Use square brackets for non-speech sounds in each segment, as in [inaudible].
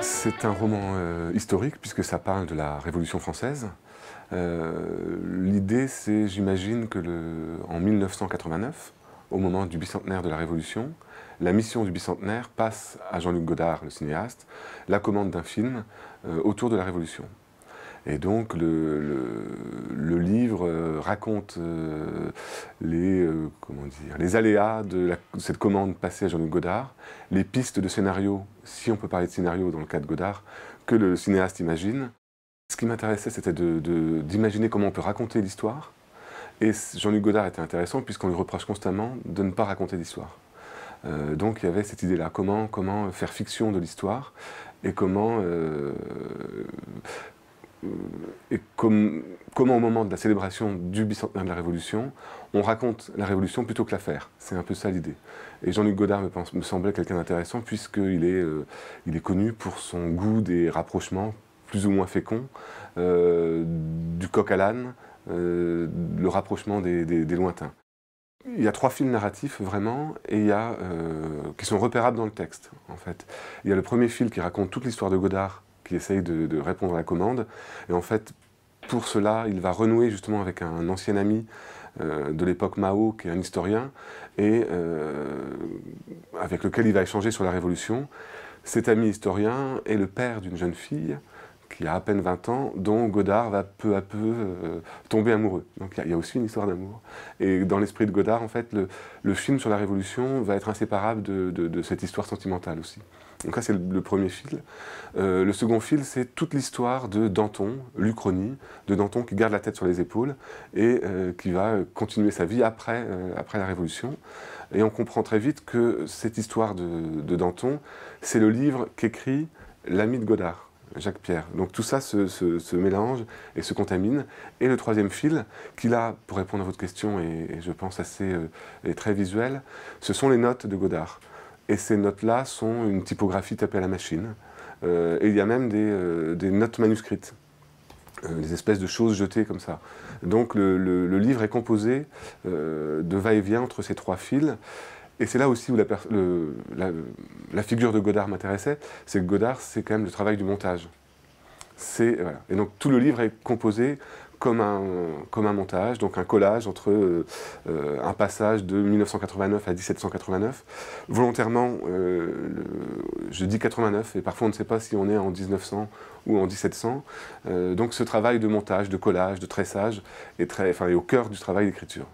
C'est un roman euh, historique puisque ça parle de la Révolution française. Euh, l'idée, c'est, j'imagine, que en 1989, au moment du bicentenaire de la Révolution, la mission du bicentenaire passe à Jean-Luc Godard, le cinéaste, la commande d'un film euh, autour de la Révolution. Et donc le, livre euh, raconte euh, les, euh, comment dire, les aléas de cette commande passée à Jean-Luc Godard, les pistes de scénario, si on peut parler de scénario dans le cas de Godard, que le cinéaste imagine. Ce qui m'intéressait, c'était d'imaginer comment on peut raconter l'histoire. Et Jean-Luc Godard était intéressant puisqu'on lui reproche constamment de ne pas raconter l'histoire. donc il y avait cette idée-là, comment, comment faire fiction de l'histoire et comment et comme, comment au moment de la célébration du bicentenaire de la Révolution, on raconte la Révolution plutôt que l'affaire. C'est un peu ça l'idée. Et Jean-Luc Godard me, semblait quelqu'un d'intéressant puisqu'il est, euh, il est connu pour son goût des rapprochements plus ou moins féconds, euh, du coq à l'âne, euh, le rapprochement des, lointains. Il y a trois films narratifs vraiment, et il y a, qui sont repérables dans le texte en fait. Il y a le premier film qui raconte toute l'histoire de Godard qui essaye de, répondre à la commande. Et en fait, pour cela, il va renouer justement avec un ancien ami euh, de l'époque Mao, qui est un historien, et euh, avec lequel il va échanger sur la Révolution. Cet ami historien est le père d'une jeune fille qui a à peine 20 ans, dont Godard va peu à peu euh, tomber amoureux. Donc il y, a aussi une histoire d'amour. Et dans l'esprit de Godard, en fait, le, film sur la Révolution va être inséparable de, cette histoire sentimentale aussi. Donc ça, c'est le, premier fil. Euh, le second fil, c'est toute l'histoire de Danton, l'Uchronie, de Danton qui garde la tête sur les épaules et euh, qui va continuer sa vie après, après la Révolution. Et on comprend très vite que cette histoire de Danton, c'est le livre qu'écrit l'ami de Godard. Jacques Pierre. Donc tout ça se, mélange et se contamine. Et le troisième fil, qui là, pour répondre à votre question, et je pense assez et euh, très visuel, ce sont les notes de Godard. Et ces notes-là sont une typographie tapée à la machine. Euh, et il y a même des, euh, notes manuscrites, des espèces de choses jetées comme ça. Donc le livre est composé de va-et-vient entre ces trois fils. Et c'est là aussi où la, la, figure de Godard m'intéressait, c'est que Godard, c'est quand même le travail du montage. Voilà. Et donc tout le livre est composé comme un, comme un montage, donc un collage entre euh, euh, un passage de 1989 à 1789. Volontairement, euh, je dis 89, et parfois on ne sait pas si on est en 1900 ou en 1700. donc ce travail de montage, de collage, de tressage est, très, est au cœur du travail d'écriture.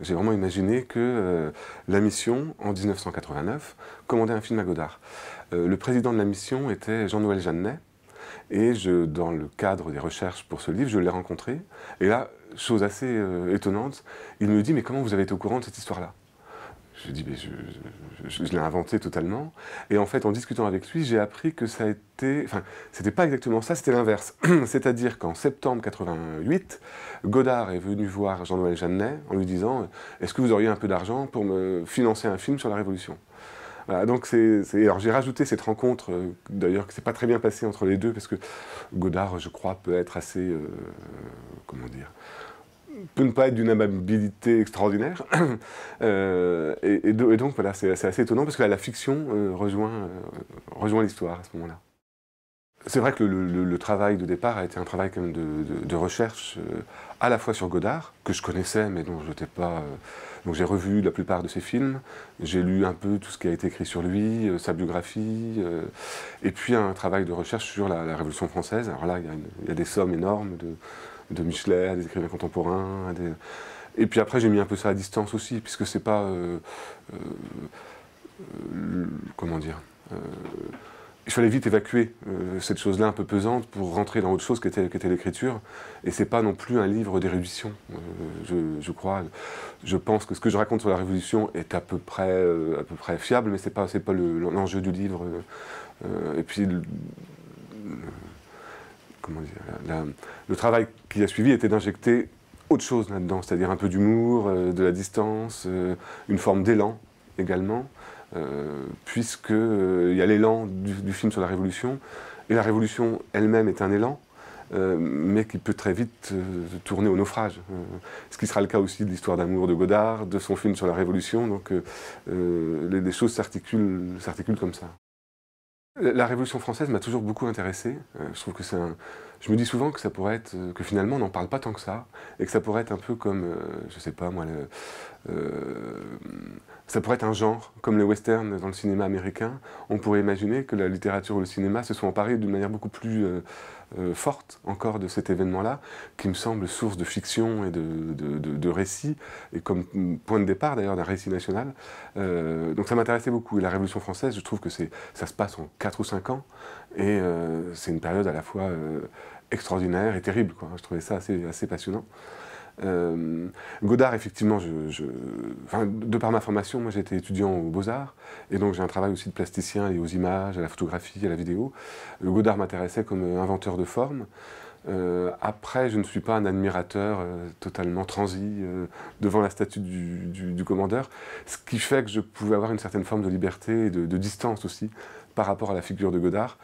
J'ai vraiment imaginé que euh, la mission, en 1989, commandait un film à Godard. Euh, le président de la mission était Jean-Noël Jeannet, et je, dans le cadre des recherches pour ce livre, je l'ai rencontré, et là, chose assez euh, étonnante, il me dit, mais comment vous avez été au courant de cette histoire-là je dis, mais je, je, l'ai inventé totalement. Et en fait, en discutant avec lui, j'ai appris que ça a été. Enfin, c'était pas exactement ça, c'était l'inverse. [clears throat] C'est-à-dire qu'en septembre 88, Godard est venu voir Jean-Noël Jeannet en lui disant Est-ce que vous auriez un peu d'argent pour me financer un film sur la Révolution donc alors j'ai rajouté cette rencontre, euh, d'ailleurs, que c'est pas très bien passé entre les deux, parce que Godard, je crois, peut être assez, euh, comment dire, peut ne pas être d'une amabilité extraordinaire. [clears throat] Euh, et, donc, voilà, c'est assez étonnant parce que la fiction euh, rejoint, euh, rejoint l'histoire à ce moment-là. C'est vrai que le, travail de départ a été un travail quand même de, recherche, à la fois sur Godard, que je connaissais mais dont je n'étais pas. donc j'ai revu la plupart de ses films, j'ai lu un peu tout ce qui a été écrit sur lui, sa biographie, et puis un travail de recherche sur la, Révolution française. Alors là, il y, y, a des sommes énormes de, de Michelet, des écrivains contemporains. Et puis après, j'ai mis un peu ça à distance aussi, puisque c'est pas. Euh, euh, euh, comment dire Il fallait vite évacuer cette chose-là un peu pesante pour rentrer dans autre chose qui était, était l'écriture. Et c'est pas non plus un livre d'érudition, je, je, crois. Je pense que ce que je raconte sur la Révolution est à peu près, à peu près fiable, mais c'est pas, pas l'enjeu du livre. et puis comment le travail qui a suivi était d'injecter autre chose là-dedans, c'est-à-dire un peu d'humour, euh, de la distance, euh, une forme d'élan également, euh, puisque il y a l'élan du, film sur la Révolution, et la Révolution elle-même est un élan, mais qui peut très vite tourner au naufrage. ce qui sera le cas aussi de l'histoire d'amour de Godard, de son film sur la Révolution, donc les choses s'articulent comme ça. La Révolution française m'a toujours beaucoup intéressé. Euh, je trouve que c'est un, je me dis souvent que ça pourrait être, euh, que finalement on n'en parle pas tant que ça, et que ça pourrait être un peu comme, euh, je sais pas moi, euh, ça pourrait être un genre, comme les westerns dans le cinéma américain. On pourrait imaginer que la littérature ou le cinéma se sont emparés d'une manière beaucoup plus forte encore de cet événement-là, qui me semble source de fiction et de, récits, et comme point de départ d'ailleurs d'un récit national. donc ça m'intéressait beaucoup. Et la Révolution française, je trouve que ça se passe en 4 ou 5 ans, et c'est une période à la fois extraordinaire et terrible. Quoi. Je trouvais ça assez, assez passionnant. Euh, Godard, effectivement, je, de par ma formation, moi j'étais étudiant aux Beaux-Arts, et donc j'ai un travail aussi de plasticien et aux images, à la photographie, à la vidéo. Euh, Godard m'intéressait comme euh, inventeur de formes. après, je ne suis pas un admirateur totalement transi devant la statue du, commandeur, ce qui fait que je pouvais avoir une certaine forme de liberté et de distance aussi par rapport à la figure de Godard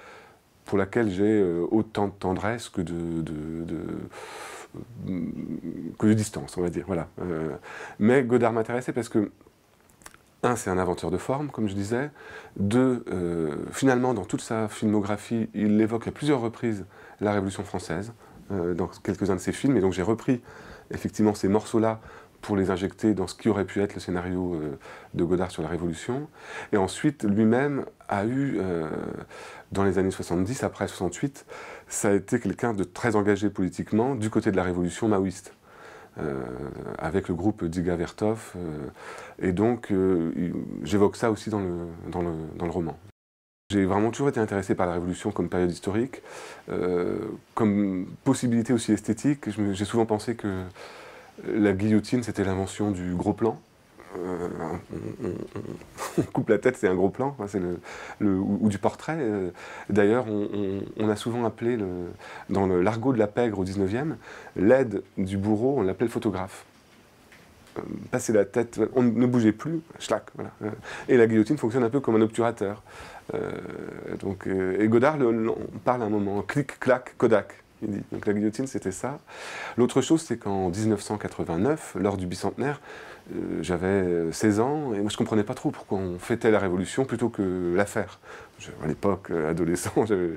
pour laquelle j'ai euh, autant de tendresse que de, euh, que de distance, on va dire. Voilà. Euh, mais Godard m'intéressait parce que, un, c'est un inventeur de forme, comme je disais. Deux, finalement, dans toute sa filmographie, il évoque à plusieurs reprises la Révolution française dans quelques-uns de ses films. Et donc j'ai repris effectivement ces morceaux-là pour les injecter dans ce qui aurait pu être le scénario euh, de Godard sur la Révolution. Et ensuite, lui-même a eu, euh, dans les années 70, après 68, ça a été quelqu'un de très engagé politiquement du côté de la Révolution maoïste. Euh, avec le groupe Diga Vertov. et donc, j'évoque ça aussi dans le, dans le, dans le roman. J'ai vraiment toujours été intéressé par la Révolution comme période historique, comme possibilité aussi esthétique. J'ai souvent pensé que la guillotine, c'était l'invention du gros plan. Euh, [laughs] on, coupe la tête, c'est un gros plan, c'est le, ou, du portrait. Euh, d'ailleurs, on, a souvent appelé, le, dans l'argot de la pègre au 19e, l'aide du bourreau, on l'appelait le photographe. Euh, passer la tête, on ne bougeait plus, schlac, Et la guillotine fonctionne un peu comme un obturateur. donc, et Godard on parle à un moment, clic, clac, Kodak. Donc la guillotine, c'était ça. L'autre chose, c'est qu'en 1989, lors du bicentenaire, euh, j'avais 16 euh, ans et moi je comprenais pas trop pourquoi on fêtait la révolution plutôt que l'affaire. à l'époque, euh, adolescent, [laughs] j'avais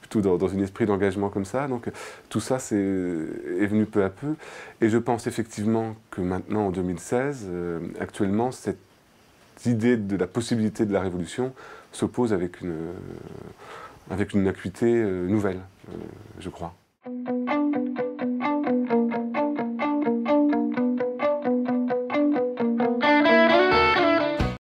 plutôt dans, un esprit d'engagement comme ça. Donc tout ça c'est, est venu peu à peu. Et je pense effectivement que maintenant, en 2016, actuellement, cette idée de la possibilité de la révolution s'oppose avec une, avec une acuité nouvelle, je crois.